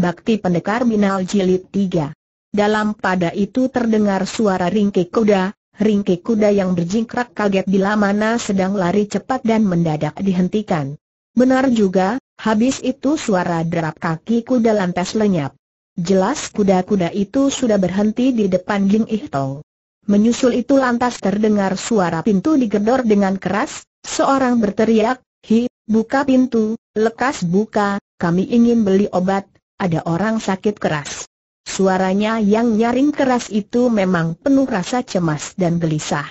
Bakti Pendekar Binal Jilid 3. Dalam pada itu terdengar suara ringkik kuda, ringkik kuda yang berjingkrak kaget bila mana sedang lari cepat dan mendadak dihentikan. Benar juga, habis itu suara derap kaki kuda lantas lenyap. Jelas kuda-kuda itu sudah berhenti di depan Jing Ihtong. Menyusul itu lantas terdengar suara pintu digedor dengan keras, seorang berteriak, Hi, buka pintu, lekas buka, kami ingin beli obat, ada orang sakit keras. Suaranya yang nyaring keras itu memang penuh rasa cemas dan gelisah.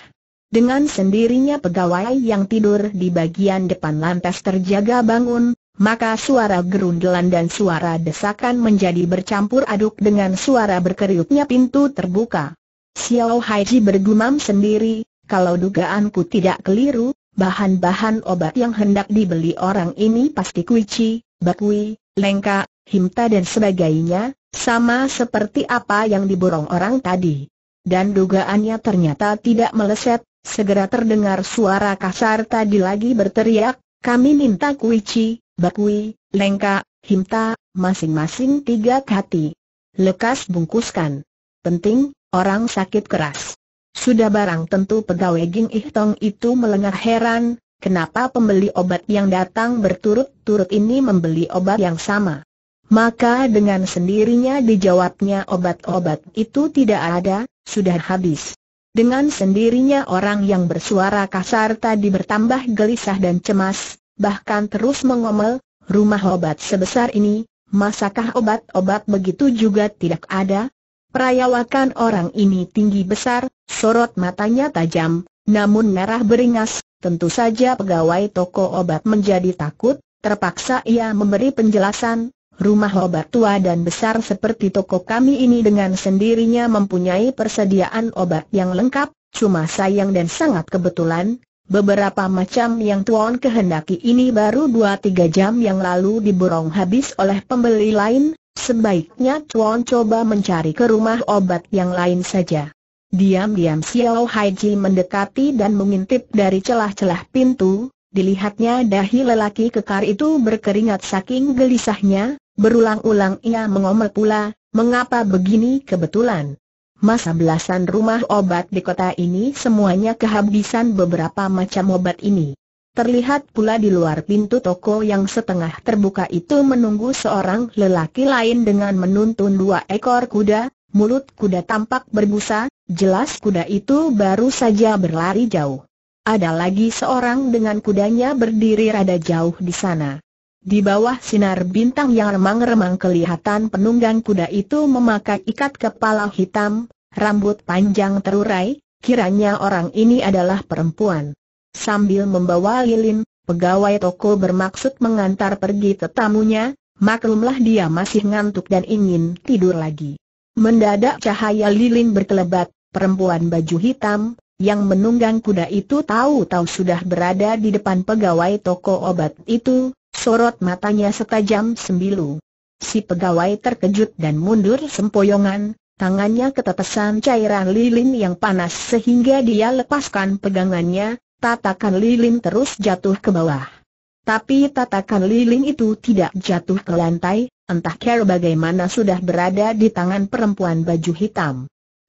Dengan sendirinya pegawai yang tidur di bagian depan lantas terjaga bangun, maka suara gerundelan dan suara desakan menjadi bercampur aduk dengan suara berkeriuknya pintu terbuka. Xiao Haiji bergumam sendiri, kalau dugaanku tidak keliru, bahan-bahan obat yang hendak dibeli orang ini pasti kuici, bakui, lengka, himta dan sebagainya, sama seperti apa yang diborong orang tadi. Dan dugaannya ternyata tidak meleset, segera terdengar suara kasar tadi lagi berteriak, kami minta kuici, bakui, lengka, himta, masing-masing tiga kati. Lekas bungkuskan. Penting, orang sakit keras. Sudah barang tentu pegawai Ging Ih Tong itu melengah heran, kenapa pembeli obat yang datang berturut-turut ini membeli obat yang sama. Maka dengan sendirinya dijawabnya obat-obat itu tidak ada, sudah habis. Dengan sendirinya orang yang bersuara kasar tadi bertambah gelisah dan cemas, bahkan terus mengomel, rumah obat sebesar ini, masakah obat-obat begitu juga tidak ada? Perayawakan orang ini tinggi besar, sorot matanya tajam, namun merah beringas, tentu saja pegawai toko obat menjadi takut, terpaksa ia memberi penjelasan, Rumah obat tua dan besar seperti toko kami ini dengan sendirinya mempunyai persediaan obat yang lengkap, cuma sayang dan sangat kebetulan, beberapa macam yang tuan kehendaki ini baru 2-3 jam yang lalu diborong habis oleh pembeli lain, sebaiknya tuan coba mencari ke rumah obat yang lain saja. Diam-diam Xiao Haiji mendekati dan mengintip dari celah-celah pintu, Dilihatnya dahi lelaki kekar itu berkeringat saking gelisahnya, Berulang-ulang ia mengomel pula, mengapa begini kebetulan? Masa belasan rumah obat di kota ini semuanya kehabisan beberapa macam obat ini. Terlihat pula di luar pintu toko yang setengah terbuka itu menunggu seorang lelaki lain dengan menuntun dua ekor kuda, mulut kuda tampak berbusa, jelas kuda itu baru saja berlari jauh. Ada lagi seorang dengan kudanya berdiri rada jauh di sana. Di bawah sinar bintang yang remang-remang kelihatan penunggang kuda itu memakai ikat kepala hitam, rambut panjang terurai, kiranya orang ini adalah perempuan. Sambil membawa lilin, pegawai toko bermaksud mengantar pergi tetamunya, maklumlah dia masih ngantuk dan ingin tidur lagi. Mendadak cahaya lilin berkelebat, perempuan baju hitam, yang menunggang kuda itu tahu-tahu sudah berada di depan pegawai toko obat itu, sorot matanya setajam sembilu. Si pegawai terkejut dan mundur sempoyongan, tangannya ketetesan cairan lilin yang panas sehingga dia lepaskan pegangannya, tatakan lilin terus jatuh ke bawah. Tapi tatakan lilin itu tidak jatuh ke lantai, entah care bagaimana sudah berada di tangan perempuan baju hitam.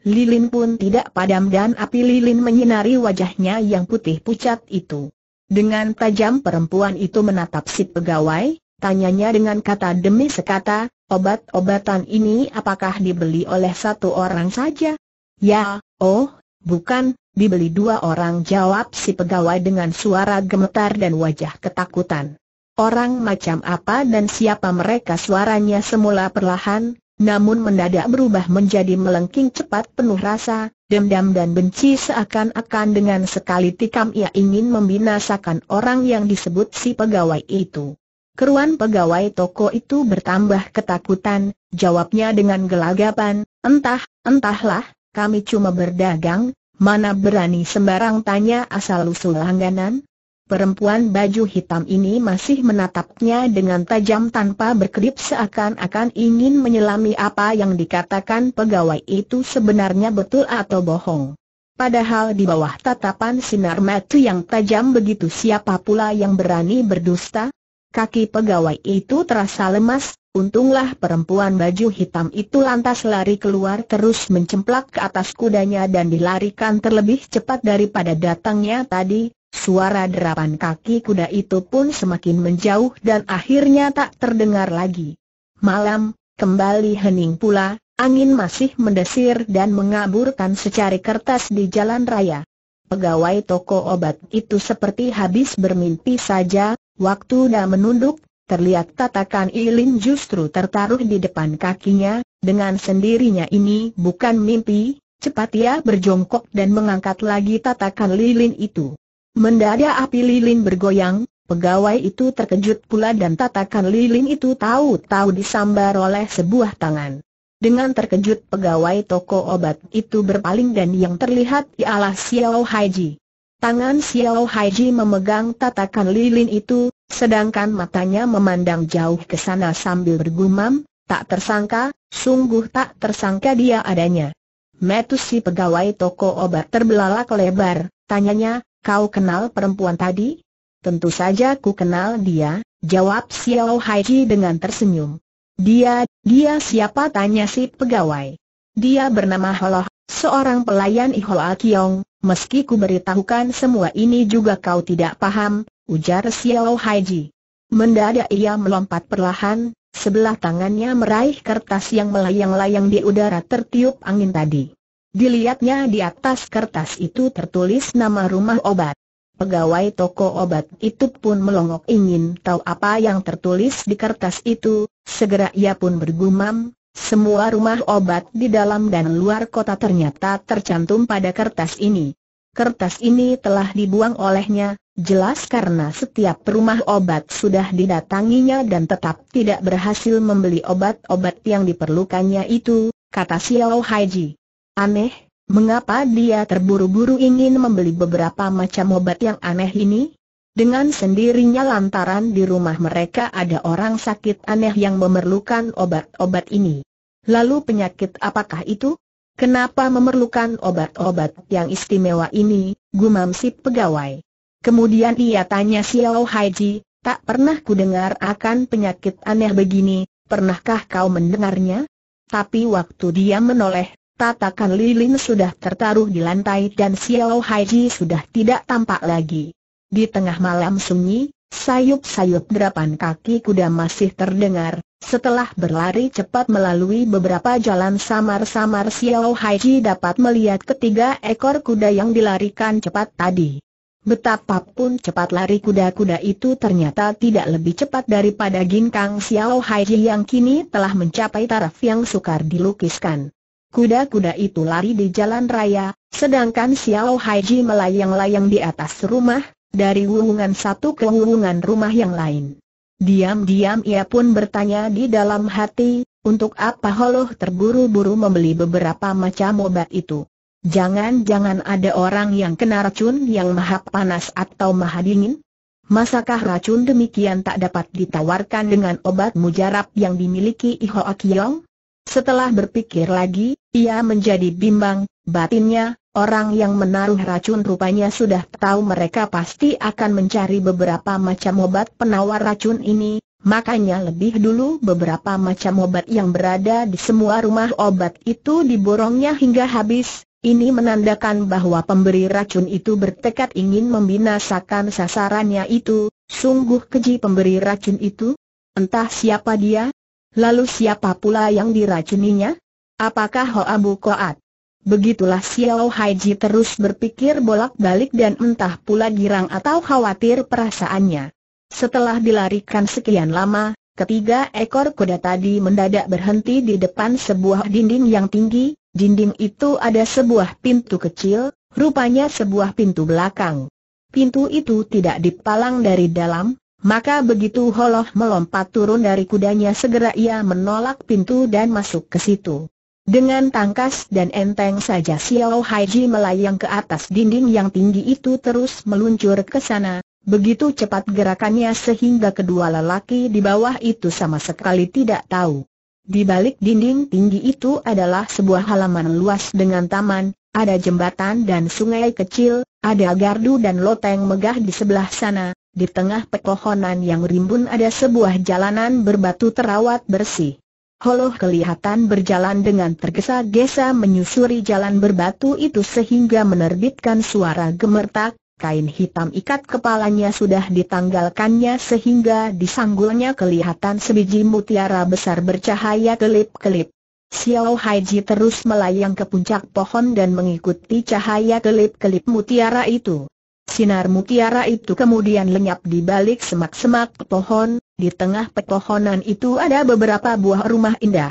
Lilin pun tidak padam dan api lilin menyinari wajahnya yang putih pucat itu. Dengan tajam perempuan itu menatap si pegawai, tanyanya dengan kata demi sekata, obat-obatan ini apakah dibeli oleh satu orang saja? Ya, oh, bukan, dibeli dua orang jawab si pegawai dengan suara gemetar dan wajah ketakutan. Orang macam apa dan siapa mereka suaranya semula perlahan, namun mendadak berubah menjadi melengking cepat penuh rasa, dendam dan benci seakan-akan dengan sekali tikam ia ingin membinasakan orang yang disebut si pegawai itu. Keruan pegawai toko itu bertambah ketakutan, jawabnya dengan gelagapan, entah, entahlah, kami cuma berdagang, mana berani sembarang tanya asal-usul langganan? Perempuan baju hitam ini masih menatapnya dengan tajam tanpa berkedip seakan-akan ingin menyelami apa yang dikatakan pegawai itu sebenarnya betul atau bohong. Padahal di bawah tatapan sinar mata yang tajam begitu siapa pula yang berani berdusta? Kaki pegawai itu terasa lemas, untunglah perempuan baju hitam itu lantas lari keluar terus mencemplak ke atas kudanya dan dilarikan terlebih cepat daripada datangnya tadi, Suara derapan kaki kuda itu pun semakin menjauh dan akhirnya tak terdengar lagi. Malam, kembali hening pula, angin masih mendesir dan mengaburkan secari kertas di jalan raya. Pegawai toko obat itu seperti habis bermimpi saja, waktu dah menunduk, terlihat tatakan Ilin justru tertaruh di depan kakinya, dengan sendirinya ini bukan mimpi, cepat ia berjongkok dan mengangkat lagi tatakan lilin itu. Mendadak api lilin bergoyang, pegawai itu terkejut pula dan tatakan lilin itu tahu-tahu disambar oleh sebuah tangan. Dengan terkejut pegawai toko obat itu berpaling dan yang terlihat ialah Xiao Haiji. Tangan Xiao Haiji memegang tatakan lilin itu, sedangkan matanya memandang jauh ke sana sambil bergumam, tak tersangka, sungguh tak tersangka dia adanya. Metus si pegawai toko obat terbelalak lebar, tanyanya, Kau kenal perempuan tadi? Tentu saja ku kenal dia, jawab Xiao Haiji dengan tersenyum. Dia, dia siapa tanya si pegawai. Dia bernama Holoh, seorang pelayan Ihoa Kiong, meski ku beritahukan semua ini juga kau tidak paham, ujar Xiao Haiji. Mendadak ia melompat perlahan, Sebelah tangannya meraih kertas yang melayang-layang di udara tertiup angin tadi. Dilihatnya di atas kertas itu tertulis nama rumah obat. Pegawai toko obat itu pun melongok ingin tahu apa yang tertulis di kertas itu, segera ia pun bergumam, semua rumah obat di dalam dan luar kota ternyata tercantum pada kertas ini. Kertas ini telah dibuang olehnya, jelas karena setiap rumah obat sudah didatanginya dan tetap tidak berhasil membeli obat-obat yang diperlukannya itu, kata Xiao Haiji. Aneh, mengapa dia terburu-buru ingin membeli beberapa macam obat yang aneh ini? Dengan sendirinya lantaran di rumah mereka ada orang sakit aneh yang memerlukan obat-obat ini. Lalu penyakit apakah itu? Kenapa memerlukan obat-obat yang istimewa ini, gumam si pegawai. Kemudian ia tanya Xiao Haiji, tak pernah ku dengar akan penyakit aneh begini, pernahkah kau mendengarnya? Tapi waktu dia menoleh, Tatakan lilin sudah tertaruh di lantai dan Xiao Haiji sudah tidak tampak lagi. Di tengah malam sunyi, sayup-sayup derapan kaki kuda masih terdengar. Setelah berlari cepat melalui beberapa jalan samar-samar Xiao Haiji dapat melihat ketiga ekor kuda yang dilarikan cepat tadi. Betapapun cepat lari kuda-kuda itu ternyata tidak lebih cepat daripada ginkang Xiao Haiji yang kini telah mencapai taraf yang sukar dilukiskan. Kuda-kuda itu lari di jalan raya, sedangkan Xiao Haiji melayang-layang di atas rumah, dari wungungan satu ke wungungan rumah yang lain. Diam-diam ia pun bertanya di dalam hati, untuk apa Holoh terburu-buru membeli beberapa macam obat itu? Jangan-jangan ada orang yang kena racun yang maha panas atau maha dingin? Masakah racun demikian tak dapat ditawarkan dengan obat mujarab yang dimiliki Ihoa Kiong? Setelah berpikir lagi, ia menjadi bimbang, batinnya, orang yang menaruh racun rupanya sudah tahu mereka pasti akan mencari beberapa macam obat penawar racun ini, makanya lebih dulu beberapa macam obat yang berada di semua rumah obat itu diborongnya hingga habis, ini menandakan bahwa pemberi racun itu bertekad ingin membinasakan sasarannya itu, sungguh keji pemberi racun itu. Entah siapa dia, Lalu siapa pula yang diracuninya? Apakah Ho Abu Koat? Begitulah Xiao Haiji terus berpikir bolak-balik dan entah pula girang atau khawatir perasaannya. Setelah dilarikan sekian lama, ketiga ekor kuda tadi mendadak berhenti di depan sebuah dinding yang tinggi, dinding itu ada sebuah pintu kecil, rupanya sebuah pintu belakang. Pintu itu tidak dipalang dari dalam, maka begitu Holoh melompat turun dari kudanya segera ia menolak pintu dan masuk ke situ. Dengan tangkas dan enteng saja Xiao Haiji melayang ke atas dinding yang tinggi itu terus meluncur ke sana, begitu cepat gerakannya sehingga kedua lelaki di bawah itu sama sekali tidak tahu. Di balik dinding tinggi itu adalah sebuah halaman luas dengan taman, ada jembatan dan sungai kecil, ada gardu dan loteng megah di sebelah sana, di tengah pepohonan yang rimbun ada sebuah jalanan berbatu terawat bersih. Holoh kelihatan berjalan dengan tergesa-gesa menyusuri jalan berbatu itu sehingga menerbitkan suara gemertak, kain hitam ikat kepalanya sudah ditanggalkannya sehingga di sanggulnya kelihatan sebiji mutiara besar bercahaya kelip-kelip. Xiao Haiji terus melayang ke puncak pohon dan mengikuti cahaya kelip-kelip mutiara itu. Sinar mutiara itu kemudian lenyap di balik semak-semak pohon. di tengah pepohonan itu ada beberapa buah rumah indah.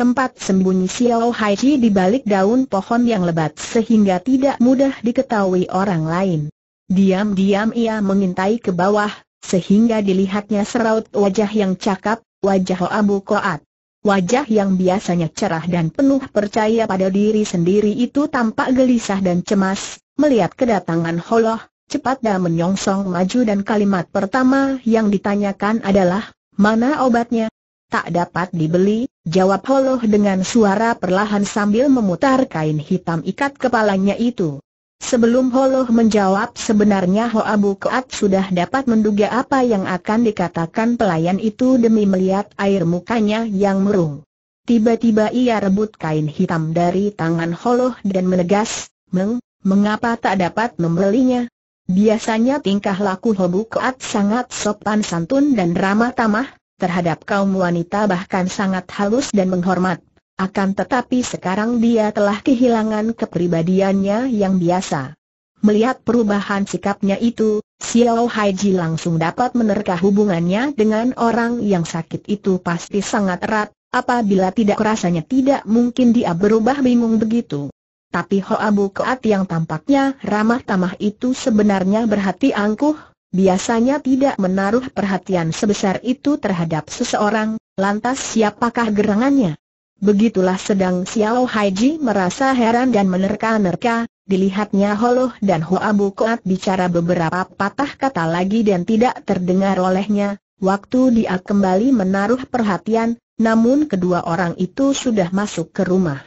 Tempat sembunyi Xiao Haiji di balik daun pohon yang lebat sehingga tidak mudah diketahui orang lain. Diam-diam ia mengintai ke bawah, sehingga dilihatnya seraut wajah yang cakap, wajah Abu Koat. Wajah yang biasanya cerah dan penuh percaya pada diri sendiri itu tampak gelisah dan cemas, Melihat kedatangan Holoh, cepat dia menyongsong maju dan kalimat pertama yang ditanyakan adalah, mana obatnya? Tak dapat dibeli, jawab Holoh dengan suara perlahan sambil memutar kain hitam ikat kepalanya itu. Sebelum Holoh menjawab sebenarnya Hoa Bukoat sudah dapat menduga apa yang akan dikatakan pelayan itu demi melihat air mukanya yang merung. Tiba-tiba ia rebut kain hitam dari tangan Holoh dan menegas, Meng, mengapa tak dapat membelinya? Biasanya tingkah laku Hobu Koat sangat sopan santun dan ramah tamah, terhadap kaum wanita bahkan sangat halus dan menghormat. Akan tetapi sekarang dia telah kehilangan kepribadiannya yang biasa. Melihat perubahan sikapnya itu, Xiao Haiji langsung dapat menerka hubungannya dengan orang yang sakit itu pasti sangat erat, apabila tidak rasanya tidak mungkin dia berubah bingung begitu tapi Hoa Bukoat yang tampaknya ramah tamah itu sebenarnya berhati angkuh, biasanya tidak menaruh perhatian sebesar itu terhadap seseorang, lantas siapakah gerangannya? Begitulah sedang Xiao Haiji merasa heran dan menerka-nerka, dilihatnya Holoh dan Hoa Bukoat bicara beberapa patah kata lagi dan tidak terdengar olehnya, waktu dia kembali menaruh perhatian, namun kedua orang itu sudah masuk ke rumah.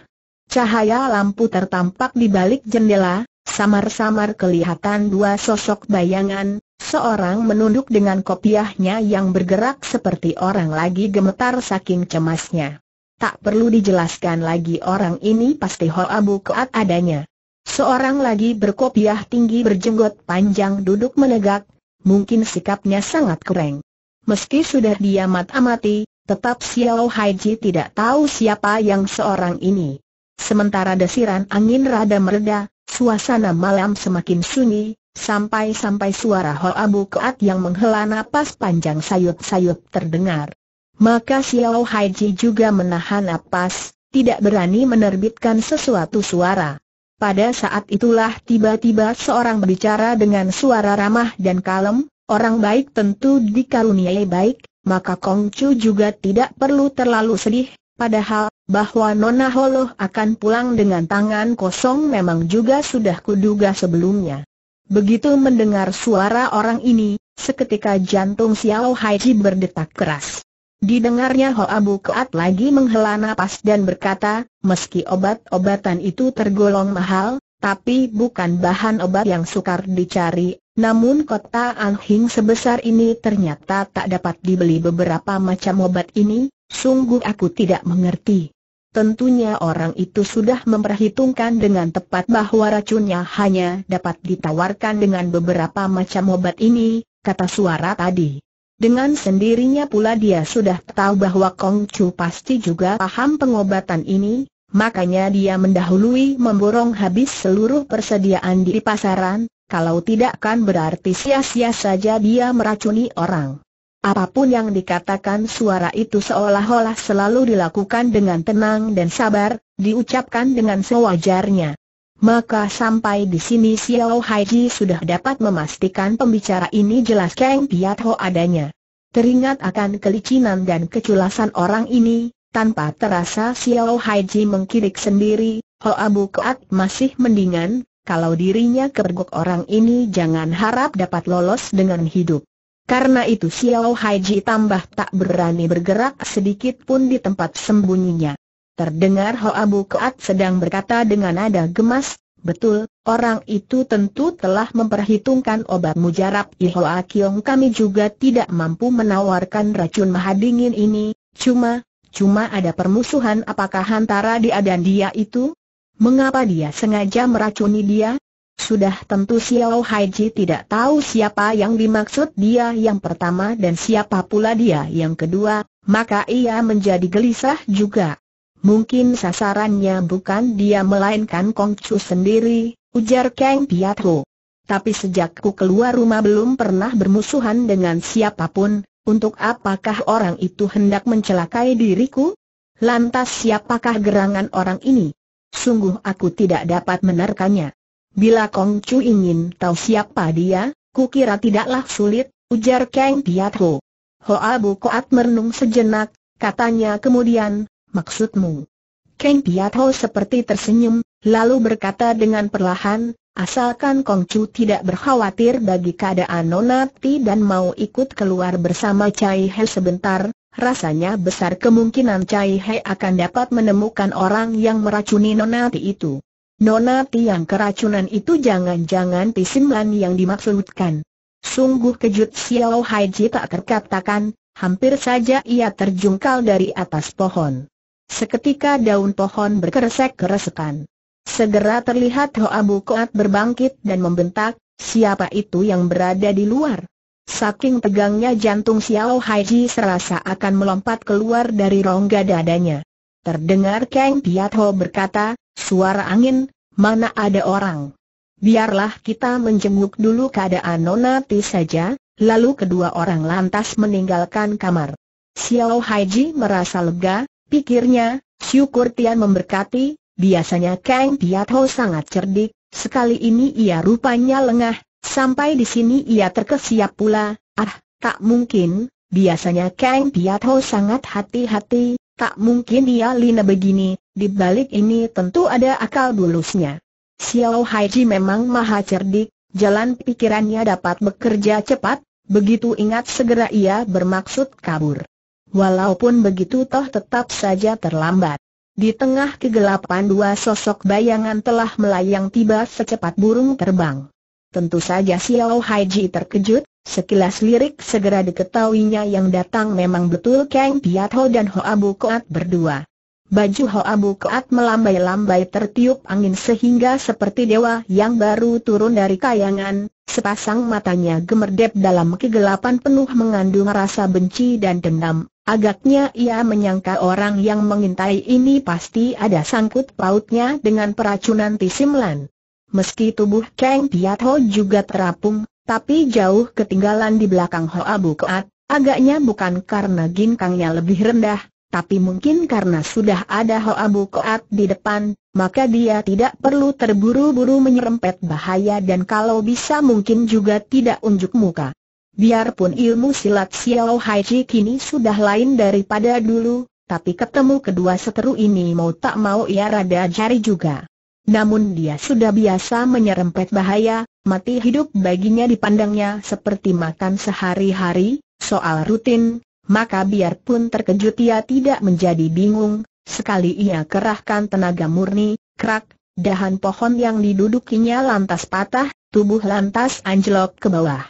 Cahaya lampu tertampak di balik jendela, samar-samar kelihatan dua sosok bayangan, seorang menunduk dengan kopiahnya yang bergerak seperti orang lagi gemetar saking cemasnya. Tak perlu dijelaskan lagi orang ini pasti Hoa Bukoat adanya. Seorang lagi berkopiah tinggi berjenggot panjang duduk menegak, mungkin sikapnya sangat kering. Meski sudah diamat amati, tetap Xiao Haiji tidak tahu siapa yang seorang ini. Sementara desiran angin rada mereda, suasana malam semakin sunyi, sampai-sampai suara Hoa Bukaat yang menghela napas panjang sayup-sayup terdengar. Maka Xiao Haiji juga menahan napas, tidak berani menerbitkan sesuatu suara. Pada saat itulah tiba-tiba seorang berbicara dengan suara ramah dan kalem, orang baik tentu dikaruniai baik, maka Kong Chu juga tidak perlu terlalu sedih, padahal bahwa Nona Holoh akan pulang dengan tangan kosong memang juga sudah kuduga sebelumnya. Begitu mendengar suara orang ini, seketika jantung Xiao Haiji berdetak keras. Didengarnya Ho Abu keat lagi menghela napas dan berkata, meski obat-obatan itu tergolong mahal, tapi bukan bahan obat yang sukar dicari, namun kota Anhing sebesar ini ternyata tak dapat dibeli beberapa macam obat ini, sungguh aku tidak mengerti. Tentunya orang itu sudah memperhitungkan dengan tepat bahwa racunnya hanya dapat ditawarkan dengan beberapa macam obat ini, kata suara tadi. Dengan sendirinya pula dia sudah tahu bahwa Kong Chu pasti juga paham pengobatan ini, makanya dia mendahului memborong habis seluruh persediaan di pasaran, kalau tidak kan berarti sia-sia saja dia meracuni orang. Apapun yang dikatakan suara itu seolah-olah selalu dilakukan dengan tenang dan sabar, diucapkan dengan sewajarnya. Maka sampai di sini Xiao Haiji sudah dapat memastikan pembicara ini jelas Kang Piat Ho adanya. Teringat akan kelicinan dan keculasan orang ini, tanpa terasa Xiao Haiji mengkirik sendiri, Ho Abu Kuat masih mendingan, kalau dirinya kepergok orang ini jangan harap dapat lolos dengan hidup. Karena itu Xiao Haiji tambah tak berani bergerak sedikit pun di tempat sembunyinya. Terdengar Ho Abu Keat sedang berkata dengan nada gemas, Betul, orang itu tentu telah memperhitungkan obat mujarab Ihoa Kiong kami juga tidak mampu menawarkan racun mahadingin ini, cuma, cuma ada permusuhan apakah antara dia dan dia itu? Mengapa dia sengaja meracuni dia? Sudah tentu Xiao Haiji tidak tahu siapa yang dimaksud dia yang pertama dan siapa pula dia yang kedua, maka ia menjadi gelisah juga. Mungkin sasarannya bukan dia melainkan Kong Chu sendiri, ujar Kang Piatho. Tapi sejak ku keluar rumah belum pernah bermusuhan dengan siapapun, untuk apakah orang itu hendak mencelakai diriku? Lantas siapakah gerangan orang ini? Sungguh aku tidak dapat menerkannya. Bila Kong Chu ingin tahu siapa dia, kukira tidaklah sulit, ujar Kang Piatho. Hoa Bu Koat merenung sejenak, katanya kemudian, maksudmu? Kang Piatho seperti tersenyum, lalu berkata dengan perlahan, asalkan Kong Chu tidak berkhawatir bagi keadaan Nonati dan mau ikut keluar bersama Cai He sebentar, rasanya besar kemungkinan Cai He akan dapat menemukan orang yang meracuni Nonati itu. Nona tiang keracunan itu jangan-jangan lan yang dimaksudkan. Sungguh kejut Xiao Haiji tak terkatakan, hampir saja ia terjungkal dari atas pohon. Seketika daun pohon berkeresek-keresekan. Segera terlihat Hoa Koat berbangkit dan membentak, siapa itu yang berada di luar? Saking tegangnya jantung Xiao Haiji serasa akan melompat keluar dari rongga dadanya. Terdengar Kang Piat Ho berkata, suara angin, mana ada orang. Biarlah kita menjenguk dulu keadaan Nona Ti saja, lalu kedua orang lantas meninggalkan kamar. Xiao Haiji merasa lega, pikirnya, syukur Tian memberkati, biasanya Kang Piatho sangat cerdik, sekali ini ia rupanya lengah, sampai di sini ia terkesiap pula, ah, tak mungkin, biasanya Kang Piatho sangat hati-hati, tak mungkin dia lina begini, di balik ini tentu ada akal bulusnya. Xiao Haiji memang maha cerdik, jalan pikirannya dapat bekerja cepat, begitu ingat segera ia bermaksud kabur. Walaupun begitu toh tetap saja terlambat. Di tengah kegelapan dua sosok bayangan telah melayang tiba secepat burung terbang. Tentu saja Xiao Haiji terkejut, sekilas lirik segera diketahuinya yang datang memang betul Kang Piat Ho dan Hoa Bu Koat berdua. Baju Hoabu Keat melambai-lambai tertiup angin sehingga seperti dewa yang baru turun dari kayangan, sepasang matanya gemerdep dalam kegelapan penuh mengandung rasa benci dan dendam. Agaknya ia menyangka orang yang mengintai ini pasti ada sangkut pautnya dengan peracunan Tisimlan. Meski tubuh Kang Piat Ho juga terapung, tapi jauh ketinggalan di belakang Hoa Bu Keat, agaknya bukan karena ginkangnya lebih rendah, tapi mungkin karena sudah ada Hoa Koat di depan, maka dia tidak perlu terburu-buru menyerempet bahaya dan kalau bisa mungkin juga tidak unjuk muka. Biarpun ilmu silat Xiao Haiji kini sudah lain daripada dulu, tapi ketemu kedua seteru ini mau tak mau ia rada jari juga. Namun dia sudah biasa menyerempet bahaya, mati hidup baginya dipandangnya seperti makan sehari-hari, soal rutin, maka biarpun terkejut ia tidak menjadi bingung, sekali ia kerahkan tenaga murni, krak, dahan pohon yang didudukinya lantas patah, tubuh lantas anjlok ke bawah.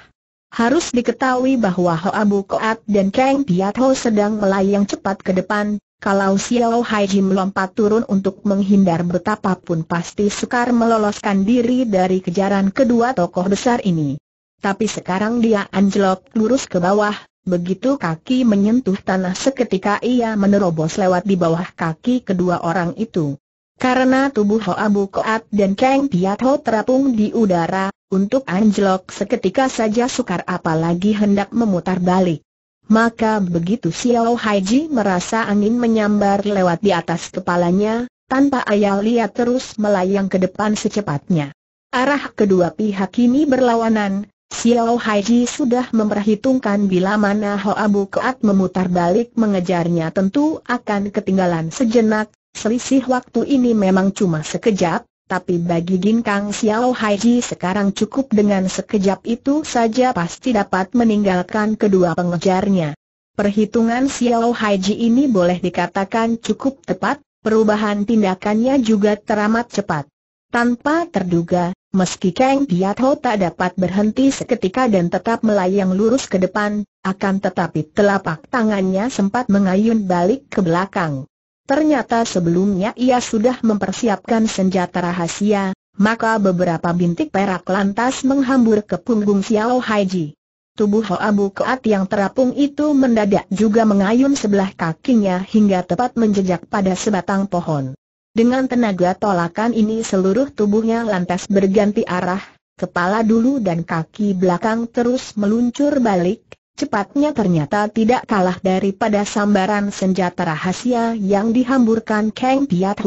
Harus diketahui bahwa Hoa Koat dan Kang Piat Ho sedang melayang cepat ke depan, kalau Xiao Hai Jim lompat turun untuk menghindar betapapun pasti sukar meloloskan diri dari kejaran kedua tokoh besar ini. Tapi sekarang dia anjlok lurus ke bawah, Begitu kaki menyentuh tanah seketika ia menerobos lewat di bawah kaki kedua orang itu. Karena tubuh Hoa Koat dan Kang Piat Ho terapung di udara, untuk anjlok seketika saja sukar apalagi hendak memutar balik. Maka begitu Xiao Haiji merasa angin menyambar lewat di atas kepalanya, tanpa ayah lihat terus melayang ke depan secepatnya. Arah kedua pihak ini berlawanan, Xiao Haiji sudah memperhitungkan bila mana Hoa keat memutar balik mengejarnya tentu akan ketinggalan sejenak, selisih waktu ini memang cuma sekejap, tapi bagi Ginkang Xiao Haiji sekarang cukup dengan sekejap itu saja pasti dapat meninggalkan kedua pengejarnya. Perhitungan Xiao Haiji ini boleh dikatakan cukup tepat, perubahan tindakannya juga teramat cepat. Tanpa terduga, Meski Kang Ho tak dapat berhenti seketika dan tetap melayang lurus ke depan, akan tetapi telapak tangannya sempat mengayun balik ke belakang. Ternyata sebelumnya ia sudah mempersiapkan senjata rahasia, maka beberapa bintik perak lantas menghambur ke punggung Xiao Haiji. Tubuh Hoa keat yang terapung itu mendadak juga mengayun sebelah kakinya hingga tepat menjejak pada sebatang pohon. Dengan tenaga tolakan ini seluruh tubuhnya lantas berganti arah, kepala dulu dan kaki belakang terus meluncur balik, cepatnya ternyata tidak kalah daripada sambaran senjata rahasia yang dihamburkan Kang Piat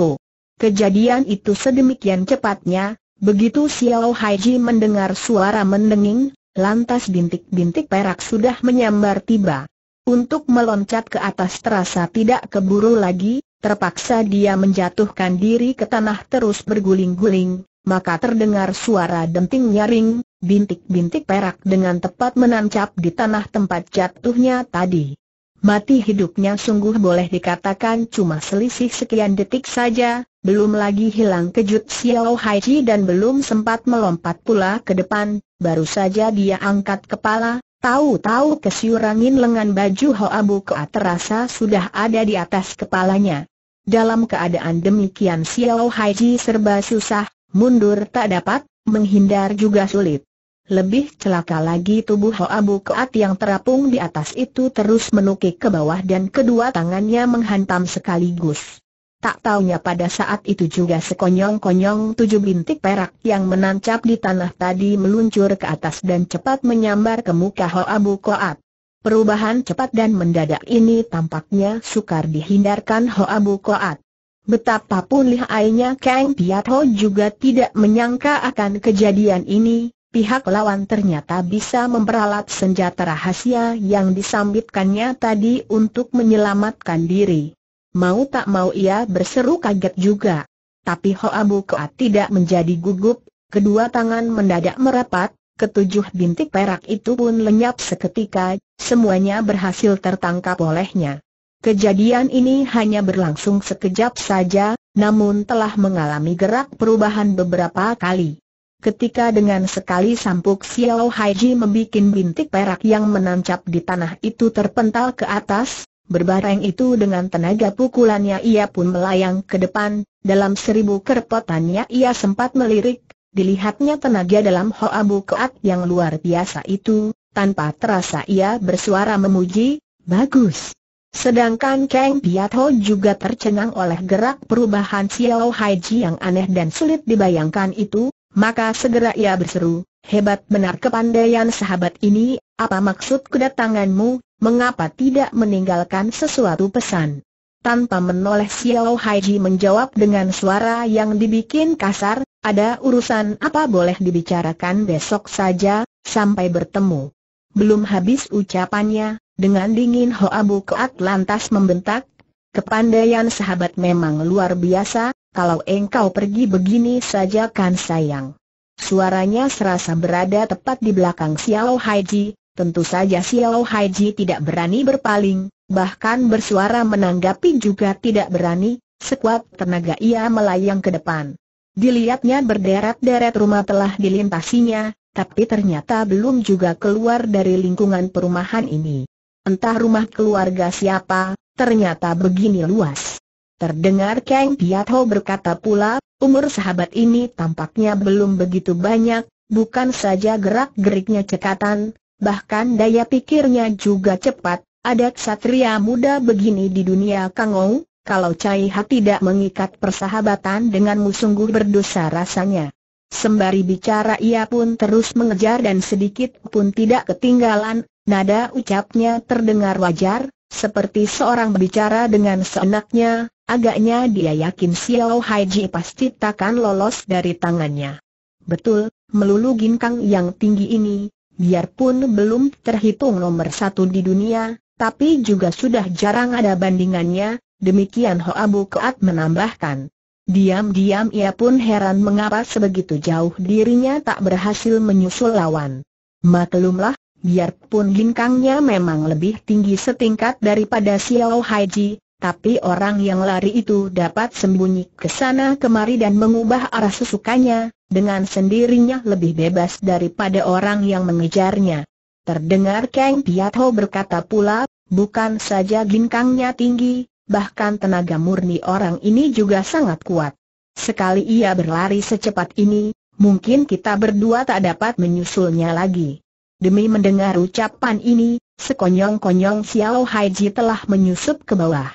Kejadian itu sedemikian cepatnya, begitu Xiao Haiji mendengar suara mendenging, lantas bintik-bintik perak sudah menyambar tiba. Untuk meloncat ke atas terasa tidak keburu lagi, Terpaksa dia menjatuhkan diri ke tanah terus berguling-guling, maka terdengar suara denting nyaring, bintik-bintik perak dengan tepat menancap di tanah tempat jatuhnya tadi. Mati hidupnya sungguh boleh dikatakan cuma selisih sekian detik saja, belum lagi hilang kejut Xiao Hai dan belum sempat melompat pula ke depan, baru saja dia angkat kepala, tahu-tahu kesiurangin lengan baju Hoa Bukoa terasa sudah ada di atas kepalanya. Dalam keadaan demikian Xiao Haiji serba susah, mundur tak dapat, menghindar juga sulit. Lebih celaka lagi tubuh Hoa Koat yang terapung di atas itu terus menukik ke bawah dan kedua tangannya menghantam sekaligus. Tak taunya pada saat itu juga sekonyong-konyong tujuh bintik perak yang menancap di tanah tadi meluncur ke atas dan cepat menyambar ke muka Hoa Koat. Perubahan cepat dan mendadak ini tampaknya sukar dihindarkan Bu Koat. Betapapun lihainya Kang Piat Ho juga tidak menyangka akan kejadian ini, pihak lawan ternyata bisa memperalat senjata rahasia yang disambitkannya tadi untuk menyelamatkan diri. Mau tak mau ia berseru kaget juga. Tapi Bu Koat tidak menjadi gugup, kedua tangan mendadak merapat, ketujuh bintik perak itu pun lenyap seketika, semuanya berhasil tertangkap olehnya. Kejadian ini hanya berlangsung sekejap saja, namun telah mengalami gerak perubahan beberapa kali. Ketika dengan sekali sampuk Xiao Haiji membuat bintik perak yang menancap di tanah itu terpental ke atas, berbareng itu dengan tenaga pukulannya ia pun melayang ke depan, dalam seribu kerepotannya ia sempat melirik, dilihatnya tenaga dalam Hoa Keat yang luar biasa itu, tanpa terasa ia bersuara memuji, bagus. Sedangkan Kang Piat juga tercengang oleh gerak perubahan Xiao Hai yang aneh dan sulit dibayangkan itu, maka segera ia berseru, hebat benar kepandaian sahabat ini, apa maksud kedatanganmu, mengapa tidak meninggalkan sesuatu pesan? Tanpa menoleh Xiao Hai menjawab dengan suara yang dibikin kasar, ada urusan apa boleh dibicarakan besok saja, sampai bertemu. Belum habis ucapannya, dengan dingin Hoa Koat lantas membentak, Kepandaian sahabat memang luar biasa, kalau engkau pergi begini saja kan sayang. Suaranya serasa berada tepat di belakang Xiao Haiji, tentu saja Xiao Haiji tidak berani berpaling, bahkan bersuara menanggapi juga tidak berani, sekuat tenaga ia melayang ke depan. Dilihatnya berderet-deret rumah telah dilintasinya, tapi ternyata belum juga keluar dari lingkungan perumahan ini. Entah rumah keluarga siapa, ternyata begini luas. Terdengar Kang Piatho berkata pula, umur sahabat ini tampaknya belum begitu banyak, bukan saja gerak-geriknya cekatan, bahkan daya pikirnya juga cepat, ada ksatria muda begini di dunia Kangou, kalau Cai Ha tidak mengikat persahabatan denganmu sungguh berdosa rasanya. Sembari bicara ia pun terus mengejar dan sedikit pun tidak ketinggalan, nada ucapnya terdengar wajar, seperti seorang berbicara dengan seenaknya, agaknya dia yakin Xiao Haiji pasti takkan lolos dari tangannya. Betul, melulu ginkang yang tinggi ini, biarpun belum terhitung nomor satu di dunia, tapi juga sudah jarang ada bandingannya, demikian Hoa Bu Keat menambahkan. Diam-diam ia pun heran mengapa sebegitu jauh dirinya tak berhasil menyusul lawan. Maklumlah, biarpun ginkangnya memang lebih tinggi setingkat daripada Xiao Haiji, tapi orang yang lari itu dapat sembunyi ke sana kemari dan mengubah arah sesukanya, dengan sendirinya lebih bebas daripada orang yang mengejarnya. Terdengar Kang Piatho berkata pula, bukan saja ginkangnya tinggi, bahkan tenaga murni orang ini juga sangat kuat. Sekali ia berlari secepat ini, mungkin kita berdua tak dapat menyusulnya lagi. Demi mendengar ucapan ini, sekonyong-konyong Xiao Haiji telah menyusup ke bawah.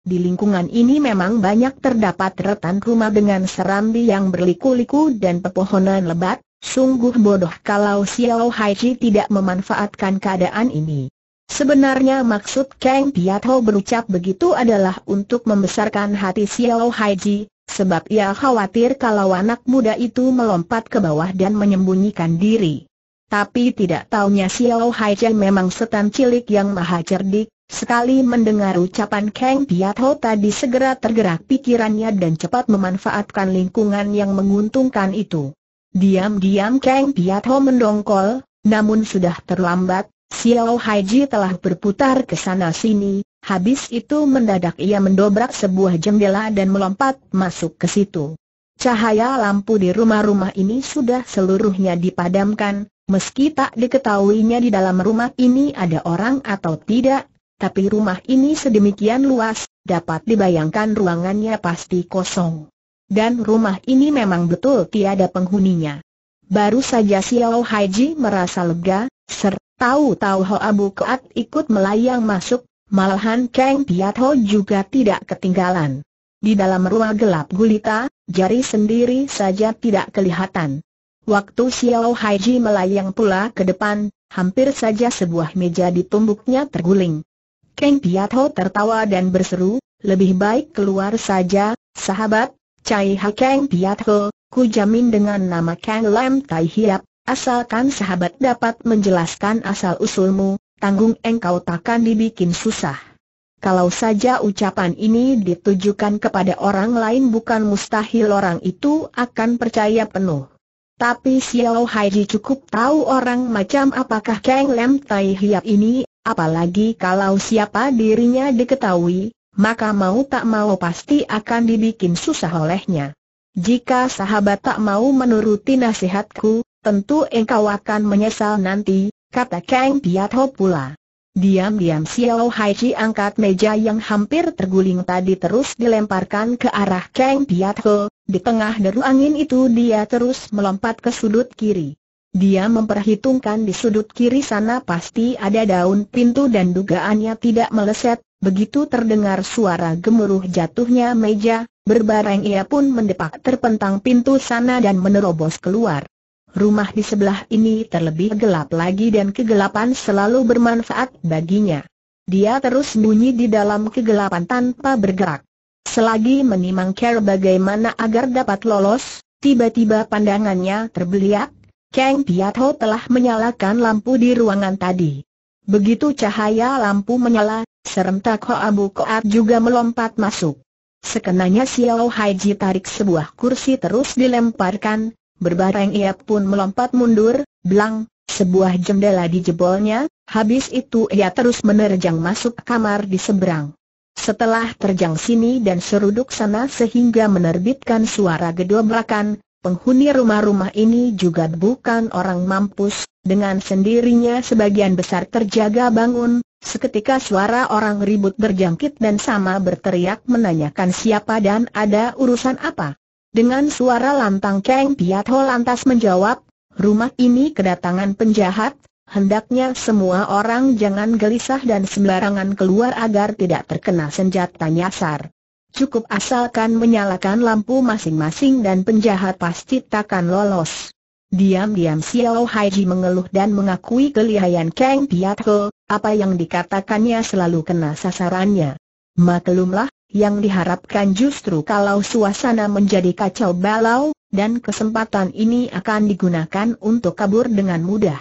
Di lingkungan ini memang banyak terdapat retan rumah dengan serambi yang berliku-liku dan pepohonan lebat, sungguh bodoh kalau Xiao Haiji tidak memanfaatkan keadaan ini. Sebenarnya maksud Kang Piatho berucap begitu adalah untuk membesarkan hati Xiao Haiji, sebab ia khawatir kalau anak muda itu melompat ke bawah dan menyembunyikan diri. Tapi tidak taunya Xiao Haiji memang setan cilik yang maha cerdik, sekali mendengar ucapan Kang Piatho tadi segera tergerak pikirannya dan cepat memanfaatkan lingkungan yang menguntungkan itu. Diam-diam Kang Piatho mendongkol, namun sudah terlambat, Xiao Haiji telah berputar ke sana sini, habis itu mendadak ia mendobrak sebuah jendela dan melompat masuk ke situ. Cahaya lampu di rumah-rumah ini sudah seluruhnya dipadamkan, meski tak diketahuinya di dalam rumah ini ada orang atau tidak, tapi rumah ini sedemikian luas, dapat dibayangkan ruangannya pasti kosong. Dan rumah ini memang betul tiada penghuninya. Baru saja Xiao Haiji merasa lega, Tahu-tahu Hoa Bukat ikut melayang masuk, malahan Kang Ho juga tidak ketinggalan. Di dalam ruang gelap gulita, jari sendiri saja tidak kelihatan. Waktu Xiao Haiji melayang pula ke depan, hampir saja sebuah meja ditumbuknya terguling. Kang Ho tertawa dan berseru, lebih baik keluar saja, sahabat, Cai Hakeng Ho, ku jamin dengan nama Kang Lam Tai Hiap, Asalkan sahabat dapat menjelaskan asal-usulmu, tanggung engkau takkan dibikin susah. Kalau saja ucapan ini ditujukan kepada orang lain bukan mustahil orang itu akan percaya penuh. Tapi Xiao Haiji cukup tahu orang macam apakah Kang Lem Tai Hiap ini, apalagi kalau siapa dirinya diketahui, maka mau tak mau pasti akan dibikin susah olehnya. Jika sahabat tak mau menuruti nasihatku, Tentu engkau akan menyesal nanti, kata Kang Piatho pula. Diam-diam Xiao Haiji angkat meja yang hampir terguling tadi terus dilemparkan ke arah Kang Piatho, di tengah deru angin itu dia terus melompat ke sudut kiri. Dia memperhitungkan di sudut kiri sana pasti ada daun pintu dan dugaannya tidak meleset, begitu terdengar suara gemuruh jatuhnya meja, berbareng ia pun mendepak terpentang pintu sana dan menerobos keluar rumah di sebelah ini terlebih gelap lagi dan kegelapan selalu bermanfaat baginya. Dia terus bunyi di dalam kegelapan tanpa bergerak. Selagi menimang Kerr bagaimana agar dapat lolos, tiba-tiba pandangannya terbeliak, Kang Piatho telah menyalakan lampu di ruangan tadi. Begitu cahaya lampu menyala, serentak Ho Abu Koat juga melompat masuk. Sekenanya Xiao Haiji tarik sebuah kursi terus dilemparkan, Berbareng ia pun melompat mundur, belang, sebuah jendela dijebolnya, habis itu ia terus menerjang masuk kamar di seberang. Setelah terjang sini dan seruduk sana sehingga menerbitkan suara gedobrakan, penghuni rumah-rumah ini juga bukan orang mampus, dengan sendirinya sebagian besar terjaga bangun, seketika suara orang ribut berjangkit dan sama berteriak menanyakan siapa dan ada urusan apa. Dengan suara lantang Kang Piat Ho lantas menjawab, rumah ini kedatangan penjahat, hendaknya semua orang jangan gelisah dan sembarangan keluar agar tidak terkena senjata nyasar. Cukup asalkan menyalakan lampu masing-masing dan penjahat pasti takkan lolos. Diam-diam Xiao Haiji mengeluh dan mengakui kelihayan Kang Piat Ho, apa yang dikatakannya selalu kena sasarannya. Maklumlah, yang diharapkan justru kalau suasana menjadi kacau balau, dan kesempatan ini akan digunakan untuk kabur dengan mudah.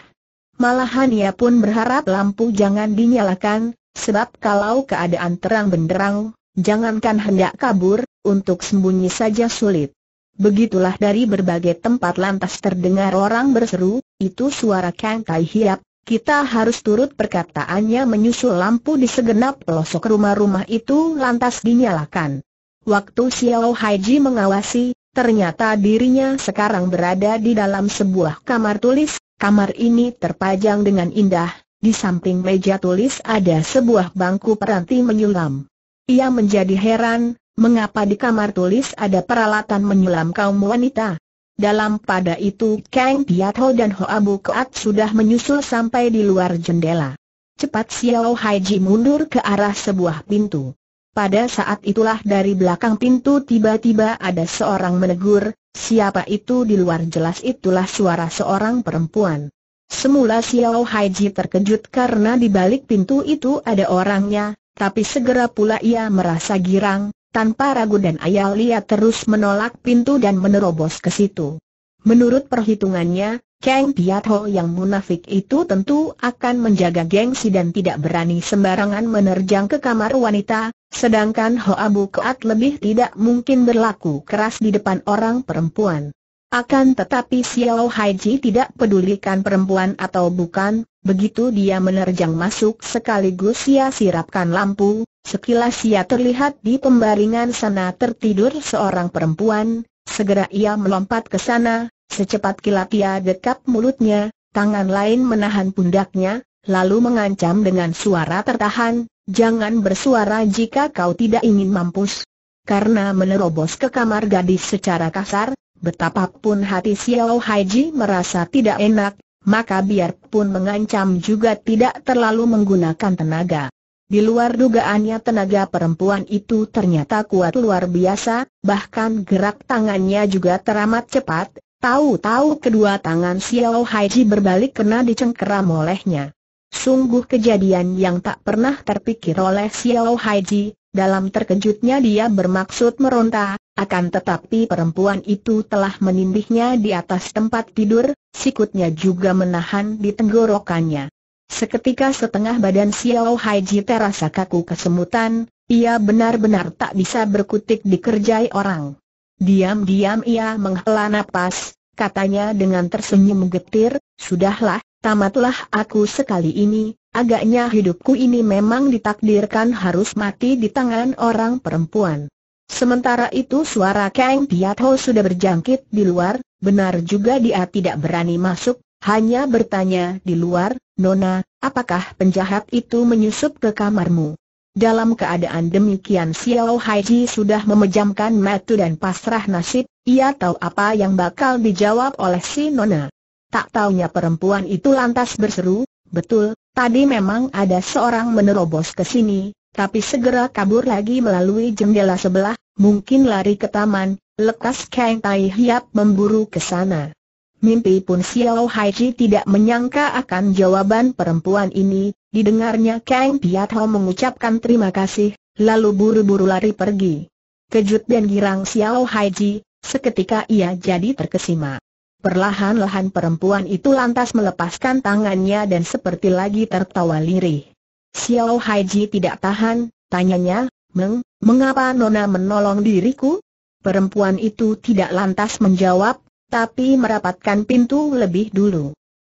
Malahan ia pun berharap lampu jangan dinyalakan, sebab kalau keadaan terang benderang, jangankan hendak kabur, untuk sembunyi saja sulit. Begitulah dari berbagai tempat lantas terdengar orang berseru, itu suara Kang Tai Hiap, kita harus turut perkataannya menyusul lampu di segenap pelosok rumah-rumah itu lantas dinyalakan. Waktu Xiao Haiji mengawasi, ternyata dirinya sekarang berada di dalam sebuah kamar tulis, kamar ini terpajang dengan indah, di samping meja tulis ada sebuah bangku peranti menyulam. Ia menjadi heran, mengapa di kamar tulis ada peralatan menyulam kaum wanita. Dalam pada itu Kang Piatho dan Hoa Bu Keat sudah menyusul sampai di luar jendela. Cepat Xiao Haiji mundur ke arah sebuah pintu. Pada saat itulah dari belakang pintu tiba-tiba ada seorang menegur, siapa itu di luar jelas itulah suara seorang perempuan. Semula Xiao Haiji terkejut karena di balik pintu itu ada orangnya, tapi segera pula ia merasa girang, tanpa ragu dan ayah lihat terus menolak pintu dan menerobos ke situ. Menurut perhitungannya, Kang Piatho yang munafik itu tentu akan menjaga gengsi dan tidak berani sembarangan menerjang ke kamar wanita, sedangkan Ho Abu Keat lebih tidak mungkin berlaku keras di depan orang perempuan. Akan tetapi Xiao Haiji tidak pedulikan perempuan atau bukan, Begitu dia menerjang masuk sekaligus ia sirapkan lampu, sekilas ia terlihat di pembaringan sana tertidur seorang perempuan, segera ia melompat ke sana, secepat kilat ia dekap mulutnya, tangan lain menahan pundaknya, lalu mengancam dengan suara tertahan, jangan bersuara jika kau tidak ingin mampus. Karena menerobos ke kamar gadis secara kasar, betapapun hati Xiao Haiji merasa tidak enak, maka biarpun mengancam juga tidak terlalu menggunakan tenaga. Di luar dugaannya tenaga perempuan itu ternyata kuat luar biasa, bahkan gerak tangannya juga teramat cepat, tahu-tahu kedua tangan Xiao Haiji berbalik kena dicengkeram olehnya. Sungguh kejadian yang tak pernah terpikir oleh Xiao Haiji, dalam terkejutnya dia bermaksud meronta, akan tetapi perempuan itu telah menindihnya di atas tempat tidur, sikutnya juga menahan di tenggorokannya. Seketika setengah badan Xiao Haiji terasa kaku kesemutan, ia benar-benar tak bisa berkutik dikerjai orang. Diam-diam ia menghela napas, katanya dengan tersenyum getir, Sudahlah, tamatlah aku sekali ini, agaknya hidupku ini memang ditakdirkan harus mati di tangan orang perempuan. Sementara itu suara Kang Piat sudah berjangkit di luar, benar juga dia tidak berani masuk, hanya bertanya di luar, Nona, apakah penjahat itu menyusup ke kamarmu? Dalam keadaan demikian Xiao Haiji sudah memejamkan mata dan pasrah nasib, ia tahu apa yang bakal dijawab oleh si Nona. Tak taunya perempuan itu lantas berseru, betul, tadi memang ada seorang menerobos ke sini, tapi segera kabur lagi melalui jendela sebelah, mungkin lari ke taman, lekas Kang Tai Hiap memburu ke sana. Mimpi pun Xiao Haiji tidak menyangka akan jawaban perempuan ini, didengarnya Kang Piat Ho mengucapkan terima kasih, lalu buru-buru lari pergi. Kejut dan girang Xiao Haiji, seketika ia jadi terkesima. Perlahan-lahan perempuan itu lantas melepaskan tangannya dan seperti lagi tertawa lirih. Xiao Haiji tidak tahan, tanyanya, Meng, mengapa Nona menolong diriku? Perempuan itu tidak lantas menjawab, tapi merapatkan pintu lebih dulu.